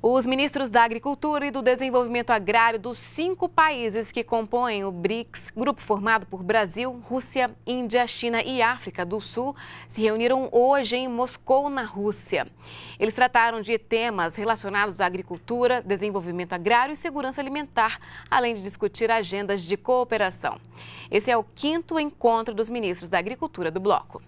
Os ministros da Agricultura e do Desenvolvimento Agrário dos cinco países que compõem o BRICS, grupo formado por Brasil, Rússia, Índia, China e África do Sul, se reuniram hoje em Moscou, na Rússia. Eles trataram de temas relacionados à agricultura, desenvolvimento agrário e segurança alimentar, além de discutir agendas de cooperação. Esse é o quinto encontro dos ministros da Agricultura do bloco.